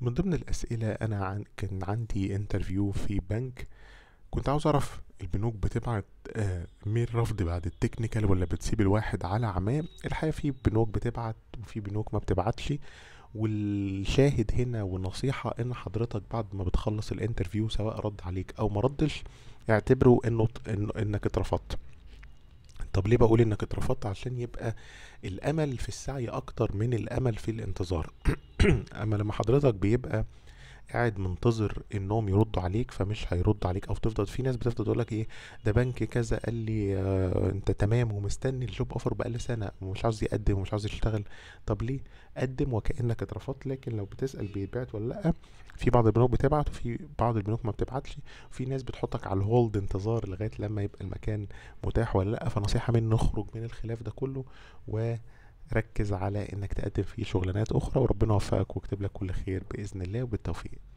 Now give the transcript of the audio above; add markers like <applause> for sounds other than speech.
من ضمن الأسئلة أنا عن كان عندي انترفيو في بنك كنت عاوز أعرف البنوك بتبعت آه، مين ميل رفض بعد التكنيكال ولا بتسيب الواحد على عماه الحقيقة في بنوك بتبعت وفي بنوك ما بتبعتش والشاهد هنا والنصيحة ان حضرتك بعد ما بتخلص الانترفيو سواء رد عليك او ما ردش اعتبره انه انك اترفضت طب ليه بقول انك اترفضت عشان يبقى الامل في السعي اكتر من الامل في الانتظار <clears throat> <clears throat> اما لما حضرتك بيبقى قاعد منتظر انهم يردوا عليك فمش هيرد عليك او تفضل في ناس بتفضل تقول لك ايه ده بنك كذا قال لي آه انت تمام ومستني الجوب اوفر بقاله سنه ومش عاوز يقدم ومش عاوز يشتغل طب ليه قدم وكانك اترفضت لكن لو بتسال بيتبعت ولا لا في بعض البنوك بتبعت وفي بعض البنوك ما بتبعتش وفي ناس بتحطك على الهولد انتظار لغايه لما يبقى المكان متاح ولا لا فنصيحه مني نخرج من الخلاف ده كله و ركز على انك تقدم فيه شغلانات اخرى وربنا يوفقك ويكتب لك كل خير باذن الله وبالتوفيق